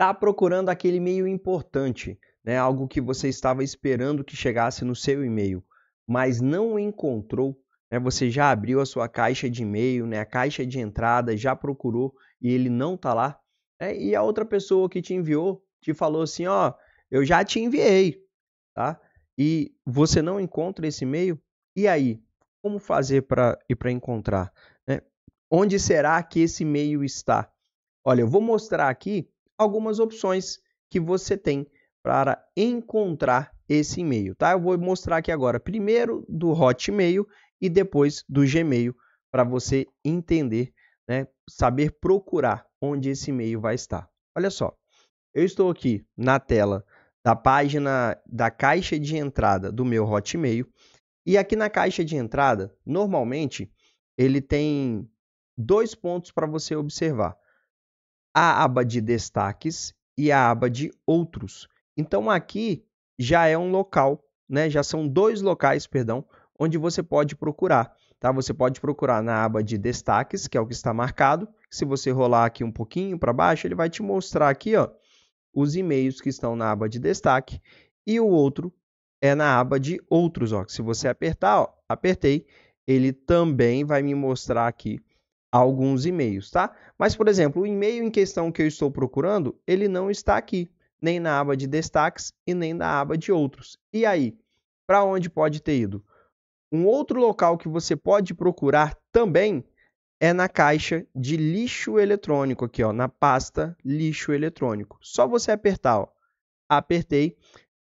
está procurando aquele e-mail importante, né? algo que você estava esperando que chegasse no seu e-mail, mas não encontrou, né? você já abriu a sua caixa de e-mail, né? a caixa de entrada, já procurou e ele não está lá, né? e a outra pessoa que te enviou te falou assim, ó, eu já te enviei, tá? E você não encontra esse e-mail, e aí? Como fazer para ir para encontrar? Né? Onde será que esse e-mail está? Olha, eu vou mostrar aqui algumas opções que você tem para encontrar esse e-mail, tá? Eu vou mostrar aqui agora, primeiro do Hotmail e depois do Gmail, para você entender, né, saber procurar onde esse e-mail vai estar. Olha só, eu estou aqui na tela da página da caixa de entrada do meu Hotmail, e aqui na caixa de entrada, normalmente, ele tem dois pontos para você observar a aba de destaques e a aba de outros. Então aqui já é um local, né? Já são dois locais, perdão, onde você pode procurar, tá? Você pode procurar na aba de destaques, que é o que está marcado. Se você rolar aqui um pouquinho para baixo, ele vai te mostrar aqui, ó, os e-mails que estão na aba de destaque e o outro é na aba de outros, ó. Se você apertar, ó, apertei, ele também vai me mostrar aqui alguns e-mails, tá? Mas, por exemplo, o e-mail em questão que eu estou procurando, ele não está aqui, nem na aba de destaques e nem na aba de outros. E aí, para onde pode ter ido? Um outro local que você pode procurar também é na caixa de lixo eletrônico aqui, ó, na pasta lixo eletrônico. Só você apertar, ó. Apertei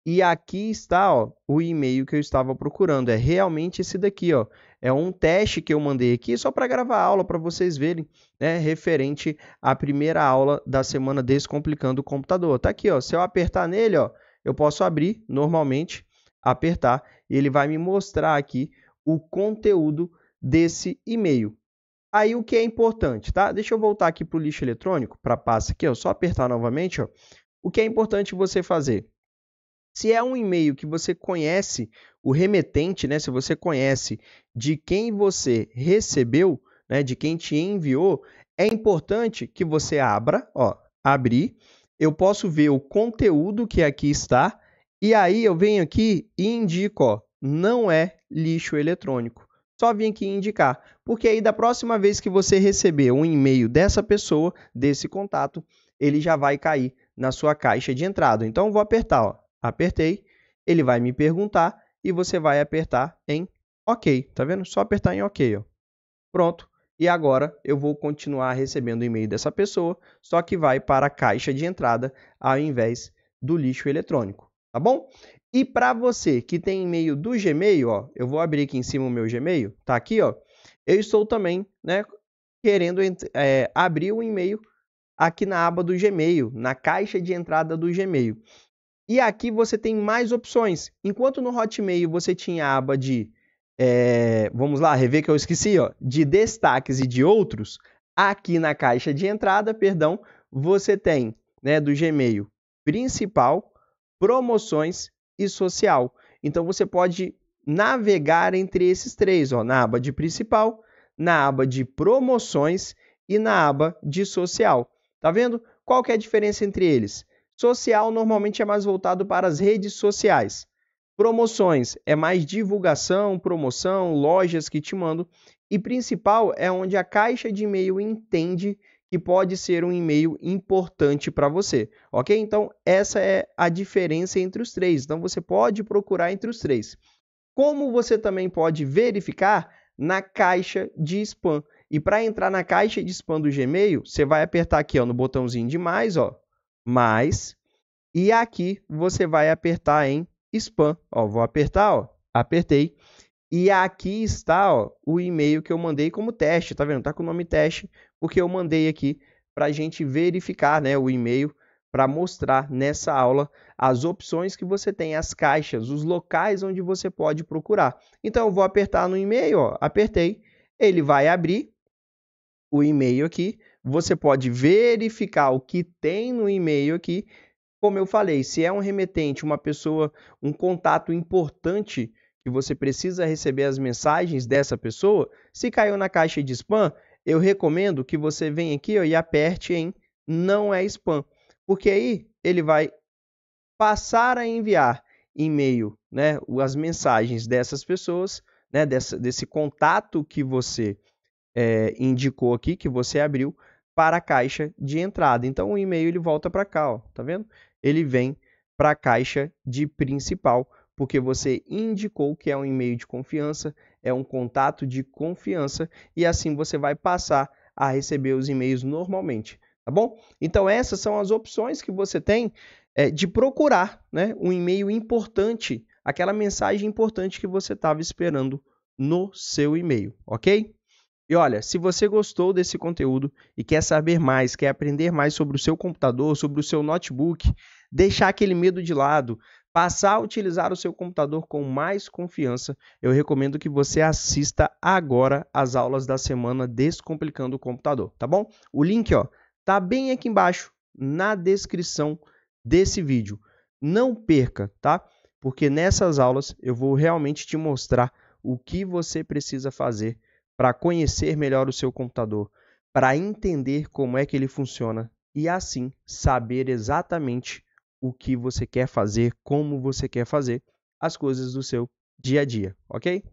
e aqui está, ó, o e-mail que eu estava procurando. É realmente esse daqui, ó. É um teste que eu mandei aqui só para gravar a aula para vocês verem, né, referente à primeira aula da semana Descomplicando o Computador. Tá aqui, ó, se eu apertar nele, ó, eu posso abrir normalmente, apertar e ele vai me mostrar aqui o conteúdo desse e-mail. Aí o que é importante, tá? Deixa eu voltar aqui para o lixo eletrônico, para a pasta aqui, ó, só apertar novamente, ó. O que é importante você fazer? Se é um e-mail que você conhece o remetente, né, se você conhece de quem você recebeu, né, de quem te enviou, é importante que você abra, ó, abrir. Eu posso ver o conteúdo que aqui está e aí eu venho aqui e indico, ó, não é lixo eletrônico. Só vim aqui indicar, porque aí da próxima vez que você receber um e-mail dessa pessoa, desse contato, ele já vai cair na sua caixa de entrada. Então vou apertar, ó, apertei, ele vai me perguntar e você vai apertar em OK, tá vendo? Só apertar em OK, ó. Pronto. E agora eu vou continuar recebendo o e-mail dessa pessoa, só que vai para a caixa de entrada ao invés do lixo eletrônico, tá bom? E para você que tem e-mail do Gmail, ó, eu vou abrir aqui em cima o meu Gmail, tá aqui, ó. Eu estou também, né, querendo é, abrir o um e-mail aqui na aba do Gmail, na caixa de entrada do Gmail. E aqui você tem mais opções. Enquanto no Hotmail você tinha a aba de, é, vamos lá, rever que eu esqueci, ó, de destaques e de outros, aqui na caixa de entrada, perdão, você tem né, do Gmail principal, promoções e social. Então você pode navegar entre esses três, ó, na aba de principal, na aba de promoções e na aba de social. Tá vendo? Qual que é a diferença entre eles? Social normalmente é mais voltado para as redes sociais. Promoções é mais divulgação, promoção, lojas que te mandam. E principal é onde a caixa de e-mail entende que pode ser um e-mail importante para você, ok? Então, essa é a diferença entre os três. Então, você pode procurar entre os três. Como você também pode verificar na caixa de spam. E para entrar na caixa de spam do Gmail, você vai apertar aqui ó, no botãozinho de mais, ó, mais. E aqui você vai apertar em spam. Ó, vou apertar, ó, apertei. E aqui está ó, o e-mail que eu mandei como teste, tá vendo? Tá com o nome teste, porque eu mandei aqui para a gente verificar né, o e-mail para mostrar nessa aula as opções que você tem, as caixas, os locais onde você pode procurar. Então, eu vou apertar no e-mail, ó, apertei, ele vai abrir o e-mail aqui, você pode verificar o que tem no e-mail aqui. Como eu falei, se é um remetente, uma pessoa, um contato importante que você precisa receber as mensagens dessa pessoa, se caiu na caixa de spam, eu recomendo que você venha aqui ó, e aperte em não é spam, porque aí ele vai passar a enviar e-mail, né, as mensagens dessas pessoas, né, dessa, desse contato que você é, indicou aqui, que você abriu, para a caixa de entrada. Então o e-mail ele volta para cá, ó, tá vendo? Ele vem para a caixa de principal, porque você indicou que é um e-mail de confiança, é um contato de confiança e assim você vai passar a receber os e-mails normalmente, tá bom? Então essas são as opções que você tem é, de procurar né, um e-mail importante, aquela mensagem importante que você estava esperando no seu e-mail, ok? E olha, se você gostou desse conteúdo e quer saber mais, quer aprender mais sobre o seu computador, sobre o seu notebook, deixar aquele medo de lado, passar a utilizar o seu computador com mais confiança, eu recomendo que você assista agora as aulas da semana Descomplicando o Computador, tá bom? O link, ó, tá bem aqui embaixo na descrição desse vídeo. Não perca, tá? Porque nessas aulas eu vou realmente te mostrar o que você precisa fazer para conhecer melhor o seu computador, para entender como é que ele funciona e assim saber exatamente o que você quer fazer, como você quer fazer as coisas do seu dia a dia, ok?